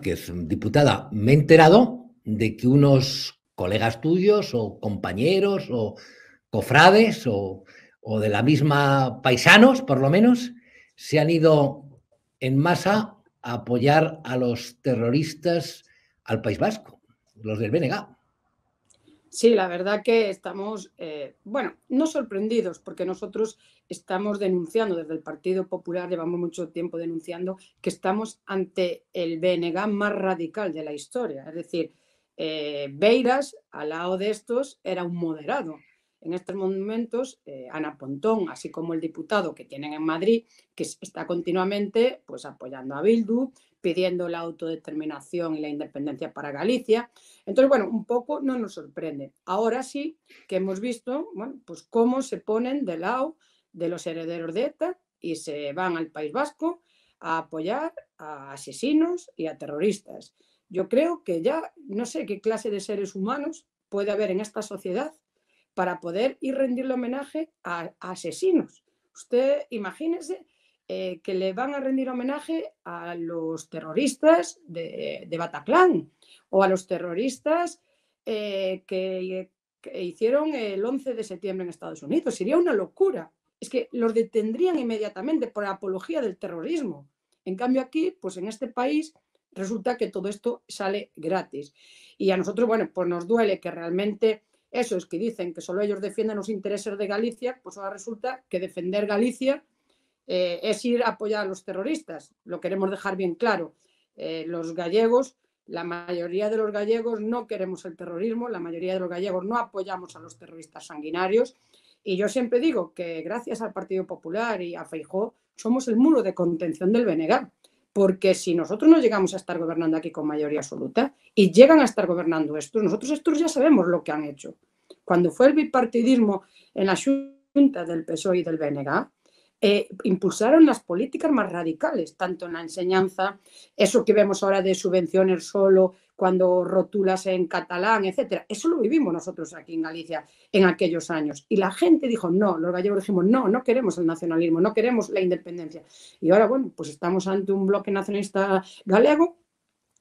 que es diputada, me he enterado de que unos colegas tuyos o compañeros o cofrades o, de la misma paisanos, por lo menos, se han ido en masa a apoyar a los terroristas al País Vasco, los del BNG. Sí, la verdad que estamos, eh, bueno, no sorprendidos, porque nosotros estamos denunciando, desde el Partido Popular llevamos mucho tiempo denunciando que estamos ante el BNG más radical de la historia. Es decir, eh, Beiras, al lado de estos, era un moderado. En estos momentos, eh, Ana Pontón, así como el diputado que tienen en Madrid, que está continuamente pues, apoyando a Bildu, pidiendo la autodeterminación y la independencia para Galicia. Entonces, bueno, un poco no nos sorprende. Ahora sí que hemos visto, bueno, pues cómo se ponen de lado de los herederos de ETA y se van al País Vasco a apoyar a asesinos y a terroristas. Yo creo que ya no sé qué clase de seres humanos puede haber en esta sociedad para poder ir rendirle homenaje a asesinos. Usted imagínese eh, que le van a rendir homenaje a los terroristas de, de Bataclan o a los terroristas eh, que, hicieron el 11 de septiembre en Estados Unidos. Sería una locura. Es que los detendrían inmediatamente por apología del terrorismo. En cambio aquí, pues en este país, resulta que todo esto sale gratis. Y a nosotros, bueno, pues nos duele que realmente eso es que dicen que solo ellos defienden los intereses de Galicia, pues ahora resulta que defender Galicia eh, es ir a apoyar a los terroristas, lo queremos dejar bien claro. Eh, los gallegos, la mayoría de los gallegos no queremos el terrorismo, la mayoría de los gallegos no apoyamos a los terroristas sanguinarios. Y yo siempre digo que gracias al Partido Popular y a Feijó somos el muro de contención del Benegar. Porque si nosotros no llegamos a estar gobernando aquí con mayoría absoluta y llegan a estar gobernando estos, nosotros estos ya sabemos lo que han hecho. Cuando fue el bipartidismo en la Junta del PSOE y del BNG, eh, impulsaron las políticas más radicales, tanto en la enseñanza, eso que vemos ahora de subvenciones solo cuando rotulas en catalán, etcétera. Eso lo vivimos nosotros aquí en Galicia en aquellos años. Y la gente dijo, no, los gallegos dijimos, no, no queremos el nacionalismo, no queremos la independencia. Y ahora, bueno, pues estamos ante un bloque nacionalista galego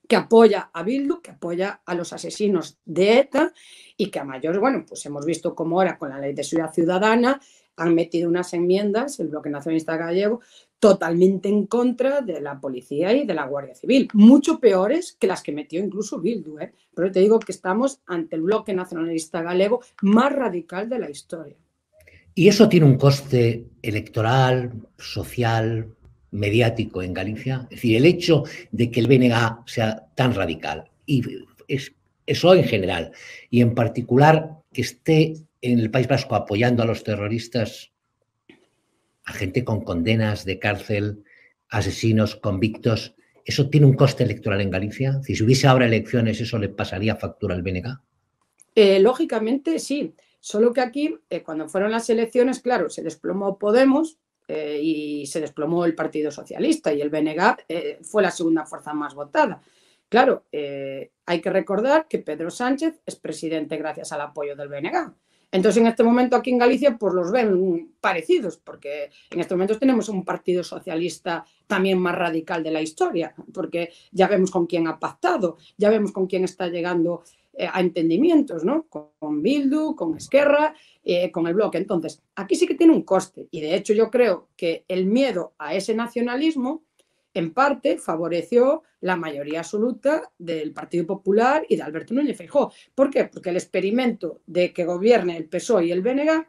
que apoya a Bildu, que apoya a los asesinos de ETA y que a mayores, bueno, pues hemos visto cómo ahora con la ley de ciudad ciudadana han metido unas enmiendas, el Bloque Nacionalista Gallego, totalmente en contra de la policía y de la Guardia Civil, mucho peores que las que metió incluso Bildu. ¿eh? Pero te digo que estamos ante el bloque nacionalista gallego más radical de la historia. ¿Y eso tiene un coste electoral, social, mediático en Galicia? Es decir, el hecho de que el BNG sea tan radical, y es, eso en general, y en particular que esté en el País Vasco apoyando a los terroristas, a gente con condenas de cárcel, asesinos, convictos, ¿eso tiene un coste electoral en Galicia? Si hubiese ahora elecciones, ¿eso le pasaría factura al BNG? Eh, lógicamente sí, solo que aquí, eh, cuando fueron las elecciones, claro, se desplomó Podemos eh, y se desplomó el Partido Socialista y el BNG fue la segunda fuerza más votada. Claro, hay que recordar que Pedro Sánchez es presidente gracias al apoyo del BNG. Entonces, en este momento aquí en Galicia, pues los ven parecidos, porque en estos momentos tenemos un partido socialista también más radical de la historia, porque ya vemos con quién ha pactado, ya vemos con quién está llegando eh, a entendimientos, ¿no? Con, Bildu, con Esquerra, eh, con el bloque. Entonces, aquí sí que tiene un coste, y de hecho yo creo que el miedo a ese nacionalismo en parte favoreció la mayoría absoluta del Partido Popular y de Alberto Núñez Feijóo. ¿Por qué? Porque el experimento de que gobierne el PSOE y el BNG,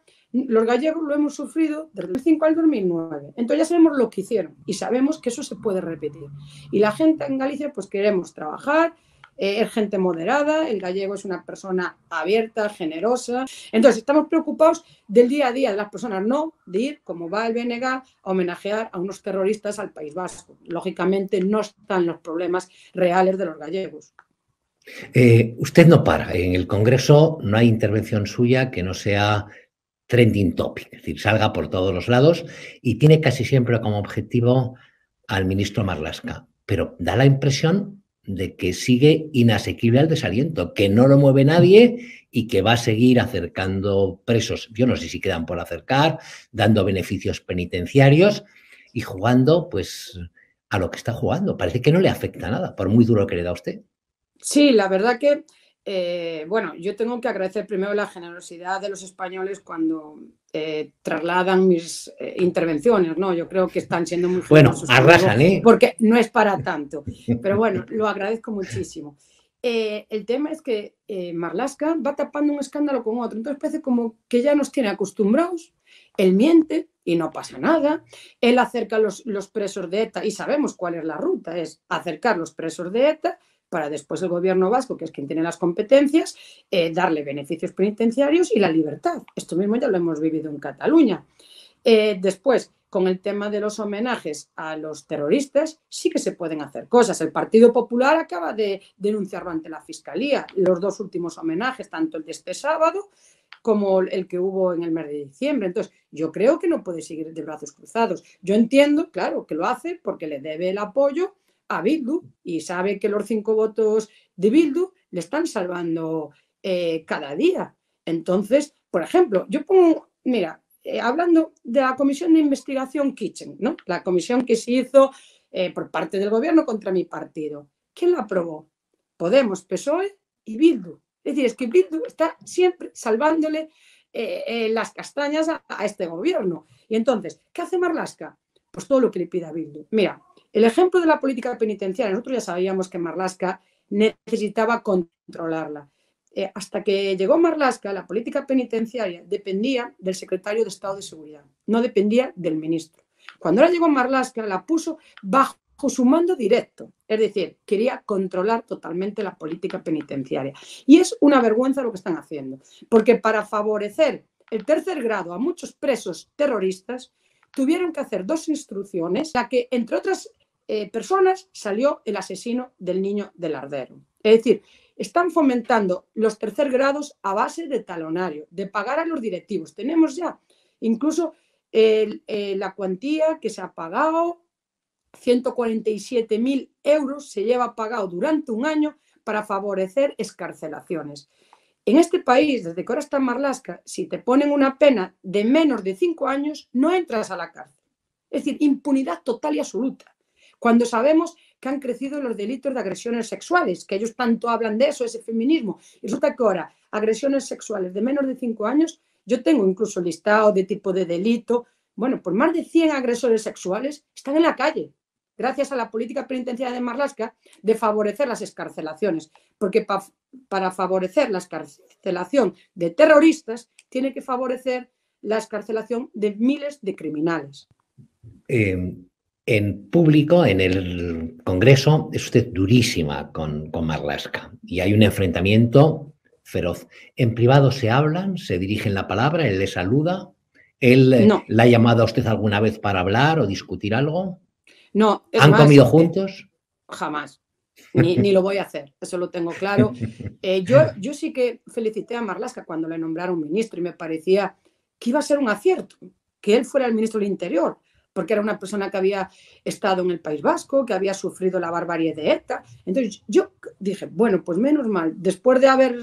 los gallegos lo hemos sufrido desde el 2005 al 2009. Entonces ya sabemos lo que hicieron y sabemos que eso se puede repetir. Y la gente en Galicia pues queremos trabajar, eh, es gente moderada, el gallego es una persona abierta, generosa. Entonces, estamos preocupados del día a día de las personas, no de ir, como va el BNG, a homenajear a unos terroristas al País Vasco. Lógicamente, no están los problemas reales de los gallegos. Eh, usted no para. En el Congreso no hay intervención suya que no sea trending topic, es decir, salga por todos los lados y tiene casi siempre como objetivo al ministro Marlasca. Pero da la impresión de que sigue inasequible al desaliento, que no lo mueve nadie y que va a seguir acercando presos, yo no sé si quedan por acercar, dando beneficios penitenciarios y jugando pues a lo que está jugando. Parece que no le afecta nada, por muy duro que le da a usted. Sí, la verdad que, eh, bueno, yo tengo que agradecer primero la generosidad de los españoles cuando eh, trasladan mis eh, intervenciones, ¿no? Yo creo que están siendo muy Bueno, arrasan, ¿eh? Porque no es para tanto. Pero bueno, lo agradezco muchísimo. Eh, el tema es que Marlaska va tapando un escándalo con otro. Entonces parece como que ya nos tiene acostumbrados. Él miente y no pasa nada. Él acerca los, los presos de ETA y sabemos cuál es la ruta, es acercar los presos de ETA para después el gobierno vasco, que es quien tiene las competencias, eh, darle beneficios penitenciarios y la libertad. Esto mismo ya lo hemos vivido en Cataluña. Eh, después, con el tema de los homenajes a los terroristas, sí que se pueden hacer cosas. El Partido Popular acaba de denunciarlo ante la Fiscalía, los dos últimos homenajes, tanto el de este sábado como el que hubo en el mes de diciembre. Entonces, yo creo que no puede seguir de brazos cruzados. Yo entiendo, claro, que lo hace porque le debe el apoyo a Bildu y sabe que los cinco votos de Bildu le están salvando eh, cada día. Entonces, por ejemplo, yo pongo, mira, eh, hablando de la comisión de investigación Kitchen, ¿no? La comisión que se hizo eh, por parte del gobierno contra mi partido. ¿Quién la aprobó? Podemos, PSOE y Bildu. Es decir, es que Bildu está siempre salvándole las castañas a, este gobierno. Y entonces, ¿qué hace Marlasca? Pues todo lo que le pida Bildu. Mira, el ejemplo de la política penitenciaria, nosotros ya sabíamos que Marlaska necesitaba controlarla. Eh, hasta que llegó Marlaska, la política penitenciaria dependía del secretario de Estado de Seguridad, no dependía del ministro. Cuando ahora llegó Marlaska, la puso bajo su mando directo, es decir, quería controlar totalmente la política penitenciaria. Y es una vergüenza lo que están haciendo, porque para favorecer el tercer grado a muchos presos terroristas, tuvieron que hacer dos instrucciones, la que, entre otras eh, personas salió el asesino del niño del ardero. Es decir, están fomentando los tercer grados a base de talonario, de pagar a los directivos. Tenemos ya incluso eh, la cuantía que se ha pagado, 147.000 euros se lleva pagado durante un año para favorecer escarcelaciones. En este país, desde que ahora Marlasca, si te ponen una pena de menos de cinco años, no entras a la cárcel. Es decir, impunidad total y absoluta. Cuando sabemos que han crecido los delitos de agresiones sexuales, que ellos tanto hablan de eso, ese feminismo. Y resulta que ahora, agresiones sexuales de menos de cinco años, yo tengo incluso listado de tipo de delito. Bueno, pues más de 100 agresores sexuales están en la calle, gracias a la política penitenciaria de Marlaska de favorecer las escarcelaciones. Porque para favorecer la escarcelación de terroristas, tiene que favorecer la escarcelación de miles de criminales. Eh en público, en el Congreso, es usted durísima con, con Marlaska y hay un enfrentamiento feroz. En privado se hablan, se dirigen la palabra, él le saluda. ¿Él eh, la ha llamado a usted alguna vez para hablar o discutir algo? No. ¿Han comido eh, juntos? Jamás. Ni, lo voy a hacer, eso lo tengo claro. Eh, yo, yo sí que felicité a Marlaska cuando le nombraron ministro y me parecía que iba a ser un acierto que él fuera el ministro del Interior, porque era una persona que había estado en el País Vasco, que había sufrido la barbarie de ETA. Entonces yo dije, bueno, pues menos mal, después de haber...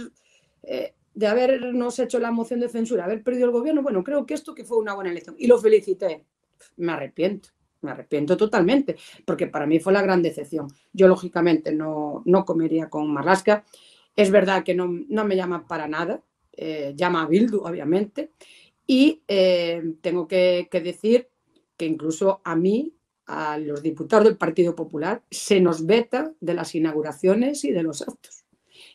Eh, de habernos hecho la moción de censura, haber perdido el gobierno, bueno, creo que esto que fue una buena elección. Y lo felicité. Me arrepiento, me arrepiento totalmente, porque para mí fue la gran decepción. Yo, lógicamente, no, comería con Marrasca. Es verdad que no, me llama para nada, eh, llama a Bildu, obviamente. Y eh, tengo que, decir que incluso a mí, a los diputados del Partido Popular, se nos veta de las inauguraciones y de los actos.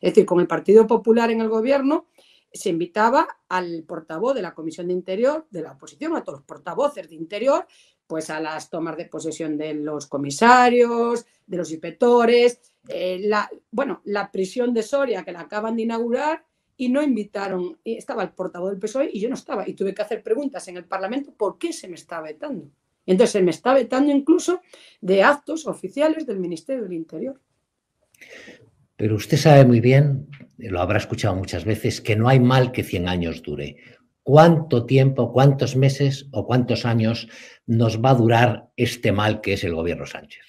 Es decir, con el Partido Popular en el gobierno se invitaba al portavoz de la Comisión de Interior, de la oposición, a todos los portavoces de Interior, pues a las tomas de posesión de los comisarios, de los inspectores, eh, la, bueno, la prisión de Soria que la acaban de inaugurar, y no invitaron, estaba el portavoz del PSOE y yo no estaba, y tuve que hacer preguntas en el Parlamento por qué se me estaba vetando. entonces se me está vetando incluso de actos oficiales del Ministerio del Interior. Pero usted sabe muy bien, lo habrá escuchado muchas veces, que no hay mal que 100 años dure. ¿Cuánto tiempo, cuántos meses o cuántos años nos va a durar este mal que es el gobierno Sánchez?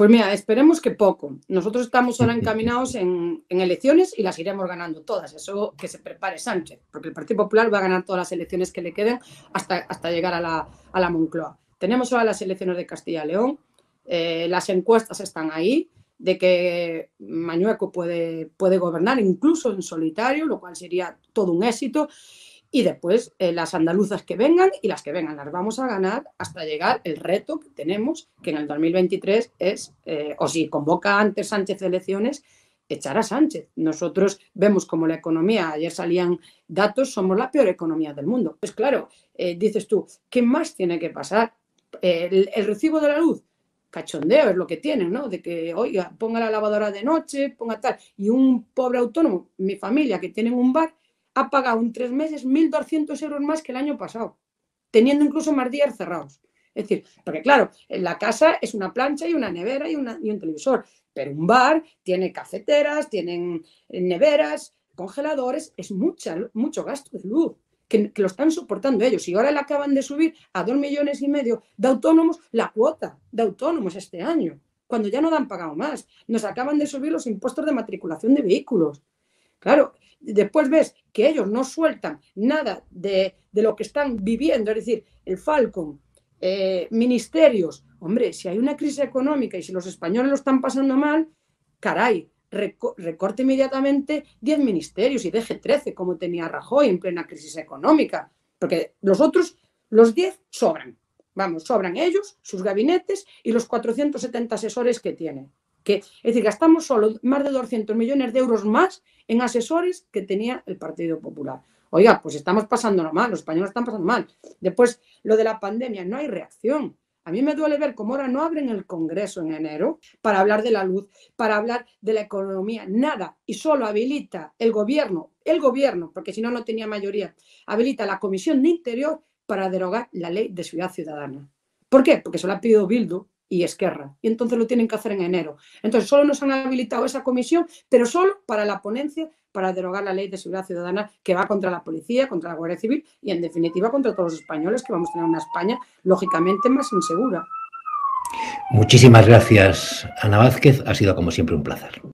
Pues mira, esperemos que poco. Nosotros estamos ahora encaminados en, elecciones y las iremos ganando todas. Eso que se prepare Sánchez, porque el Partido Popular va a ganar todas las elecciones que le queden hasta, hasta llegar a la, Moncloa. Tenemos ahora las elecciones de Castilla León, eh, las encuestas están ahí de que Mañueco puede, puede gobernar incluso en solitario, lo cual sería todo un éxito y después eh, las andaluzas que vengan y las que vengan las vamos a ganar hasta llegar el reto que tenemos, que en el 2023 es, eh, o si convoca antes Sánchez elecciones, echar a Sánchez. Nosotros vemos como la economía, ayer salían datos, somos la peor economía del mundo. Pues claro, eh, dices tú, ¿qué más tiene que pasar? El, recibo de la luz, cachondeo es lo que tienen, ¿no? De que, oiga, ponga la lavadora de noche, ponga tal. Y un pobre autónomo, mi familia, que tienen un bar, ha pagado en tres meses 1.200 euros más que el año pasado, teniendo incluso más días cerrados. Es decir, porque claro, en la casa es una plancha y una nevera y, un televisor, pero un bar tiene cafeteras, tienen eh, neveras, congeladores, es mucha, mucho gasto de luz. Que, lo están soportando ellos. Y ahora le acaban de subir a dos millones y medio de autónomos la cuota de autónomos este año, cuando ya no han pagado más. Nos acaban de subir los impuestos de matriculación de vehículos. Claro, después ves que ellos no sueltan nada de, lo que están viviendo, es decir, el Falcon, eh, ministerios. Hombre, si hay una crisis económica y si los españoles lo están pasando mal, caray, recorte inmediatamente 10 ministerios y deje 13, como tenía Rajoy en plena crisis económica, porque los otros, los 10 sobran. Vamos, sobran ellos, sus gabinetes y los 470 asesores que tiene. Que, es decir, gastamos solo más de 200 millones de euros más en asesores que tenía el Partido Popular. Oiga, pues estamos pasando mal, los españoles están pasando mal. Después, lo de la pandemia, no hay reacción. A mí me duele ver cómo ahora no abren el Congreso en enero para hablar de la luz, para hablar de la economía, nada. Y solo habilita el gobierno, el gobierno, porque si no, no tenía mayoría, habilita la Comisión de Interior para derogar la ley de Ciudad Ciudadana. ¿Por qué? Porque se lo ha pedido Bildu, y Esquerra. Y entonces lo tienen que hacer en enero. Entonces solo nos han habilitado esa comisión, pero solo para la ponencia para derogar la ley de seguridad ciudadana que va contra la policía, contra la Guardia Civil y en definitiva contra todos los españoles que vamos a tener una España lógicamente más insegura. Muchísimas gracias, Ana Vázquez. Ha sido como siempre un placer.